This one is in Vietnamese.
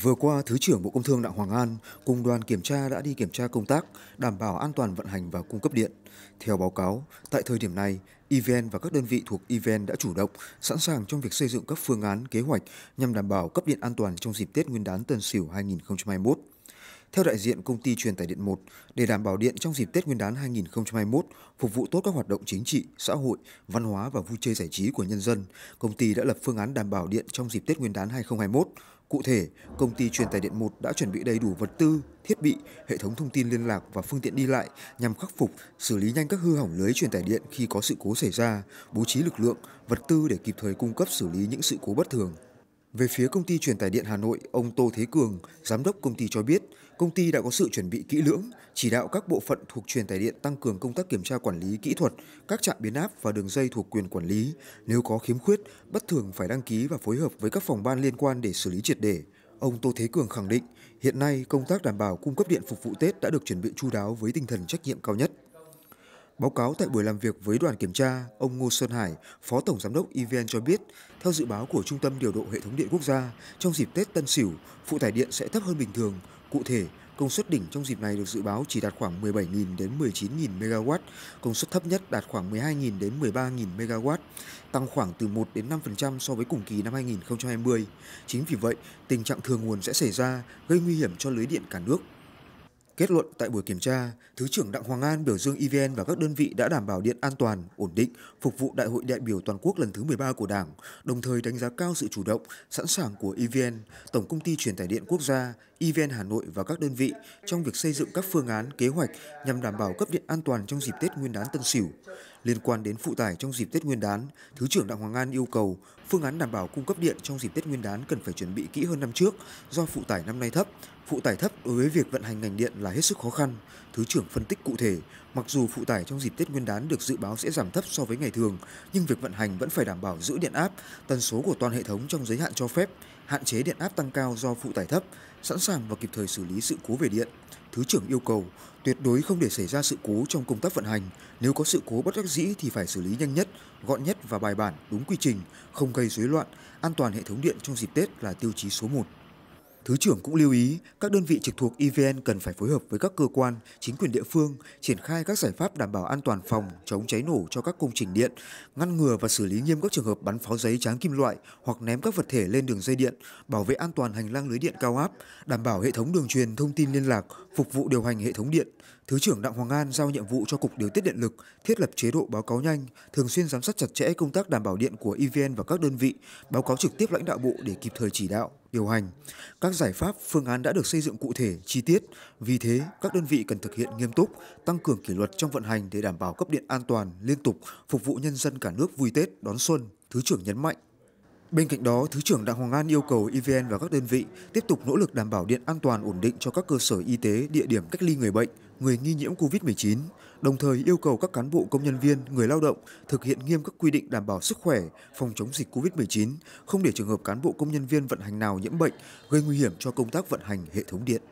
Vừa qua, Thứ trưởng Bộ Công Thương Đặng Hoàng An cùng đoàn kiểm tra đã đi kiểm tra công tác đảm bảo an toàn vận hành và cung cấp điện. Theo báo cáo, tại thời điểm này, EVN và các đơn vị thuộc EVN đã chủ động, sẵn sàng trong việc xây dựng các phương án, kế hoạch nhằm đảm bảo cấp điện an toàn trong dịp Tết Nguyên đán Tân Sửu 2021. Theo đại diện công ty truyền tải điện 1, để đảm bảo điện trong dịp Tết Nguyên đán 2021 phục vụ tốt các hoạt động chính trị, xã hội, văn hóa và vui chơi giải trí của nhân dân, công ty đã lập phương án đảm bảo điện trong dịp Tết Nguyên đán 2021. Cụ thể, công ty truyền tải điện 1 đã chuẩn bị đầy đủ vật tư, thiết bị, hệ thống thông tin liên lạc và phương tiện đi lại nhằm khắc phục, xử lý nhanh các hư hỏng lưới truyền tải điện khi có sự cố xảy ra, bố trí lực lượng, vật tư để kịp thời cung cấp xử lý những sự cố bất thường. Về phía công ty truyền tải điện Hà Nội, ông Tô Thế Cường, giám đốc công ty cho biết, công ty đã có sự chuẩn bị kỹ lưỡng, chỉ đạo các bộ phận thuộc truyền tải điện tăng cường công tác kiểm tra quản lý kỹ thuật, các trạm biến áp và đường dây thuộc quyền quản lý. Nếu có khiếm khuyết, bất thường phải đăng ký và phối hợp với các phòng ban liên quan để xử lý triệt để. Ông Tô Thế Cường khẳng định, hiện nay công tác đảm bảo cung cấp điện phục vụ Tết đã được chuẩn bị chu đáo với tinh thần trách nhiệm cao nhất. Báo cáo tại buổi làm việc với đoàn kiểm tra, ông Ngô Sơn Hải, Phó Tổng Giám đốc EVN cho biết, theo dự báo của Trung tâm Điều độ Hệ thống Điện Quốc gia, trong dịp Tết Tân Sửu, phụ tải điện sẽ thấp hơn bình thường. Cụ thể, công suất đỉnh trong dịp này được dự báo chỉ đạt khoảng 17.000 đến 19.000 MW, công suất thấp nhất đạt khoảng 12.000 đến 13.000 MW, tăng khoảng từ 1 đến 5% so với cùng kỳ năm 2020. Chính vì vậy, tình trạng thừa nguồn sẽ xảy ra, gây nguy hiểm cho lưới điện cả nước. Kết luận tại buổi kiểm tra, Thứ trưởng Đặng Hoàng An biểu dương EVN và các đơn vị đã đảm bảo điện an toàn, ổn định, phục vụ Đại hội đại biểu toàn quốc lần thứ 13 của Đảng, đồng thời đánh giá cao sự chủ động, sẵn sàng của EVN, Tổng Công ty Truyền tải Điện Quốc gia, EVN Hà Nội và các đơn vị trong việc xây dựng các phương án, kế hoạch nhằm đảm bảo cấp điện an toàn trong dịp Tết Nguyên đán Tân Sửu. Liên quan đến phụ tải trong dịp Tết Nguyên đán, Thứ trưởng Đặng Hoàng An yêu cầu phương án đảm bảo cung cấp điện trong dịp Tết Nguyên đán cần phải chuẩn bị kỹ hơn năm trước do phụ tải năm nay thấp. Phụ tải thấp đối với việc vận hành ngành điện là hết sức khó khăn. Thứ trưởng phân tích cụ thể, Mặc dù phụ tải trong dịp Tết Nguyên đán được dự báo sẽ giảm thấp so với ngày thường, nhưng việc vận hành vẫn phải đảm bảo giữ điện áp, tần số của toàn hệ thống trong giới hạn cho phép, hạn chế điện áp tăng cao do phụ tải thấp, sẵn sàng và kịp thời xử lý sự cố về điện. Thứ trưởng yêu cầu tuyệt đối không để xảy ra sự cố trong công tác vận hành, nếu có sự cố bất đắc dĩ thì phải xử lý nhanh nhất, gọn nhất và bài bản đúng quy trình, không gây rối loạn, an toàn hệ thống điện trong dịp Tết là tiêu chí số 1. Thứ trưởng cũng lưu ý các đơn vị trực thuộc EVN cần phải phối hợp với các cơ quan, chính quyền địa phương triển khai các giải pháp đảm bảo an toàn phòng, chống cháy nổ cho các công trình điện, ngăn ngừa và xử lý nghiêm các trường hợp bắn pháo giấy tráng kim loại hoặc ném các vật thể lên đường dây điện, bảo vệ an toàn hành lang lưới điện cao áp, đảm bảo hệ thống đường truyền thông tin liên lạc, phục vụ điều hành hệ thống điện, Thứ trưởng Đặng Hoàng An giao nhiệm vụ cho Cục Điều tiết Điện lực thiết lập chế độ báo cáo nhanh, thường xuyên giám sát chặt chẽ công tác đảm bảo điện của EVN và các đơn vị, báo cáo trực tiếp lãnh đạo bộ để kịp thời chỉ đạo, điều hành. Các giải pháp, phương án đã được xây dựng cụ thể, chi tiết. Vì thế, các đơn vị cần thực hiện nghiêm túc, tăng cường kỷ luật trong vận hành để đảm bảo cấp điện an toàn, liên tục, phục vụ nhân dân cả nước vui Tết, đón xuân, Thứ trưởng nhấn mạnh. Bên cạnh đó, Thứ trưởng Đặng Hoàng An yêu cầu EVN và các đơn vị tiếp tục nỗ lực đảm bảo điện an toàn ổn định cho các cơ sở y tế, địa điểm cách ly người bệnh, người nghi nhiễm COVID-19, đồng thời yêu cầu các cán bộ công nhân viên, người lao động thực hiện nghiêm các quy định đảm bảo sức khỏe, phòng chống dịch COVID-19, không để trường hợp cán bộ công nhân viên vận hành nào nhiễm bệnh gây nguy hiểm cho công tác vận hành hệ thống điện.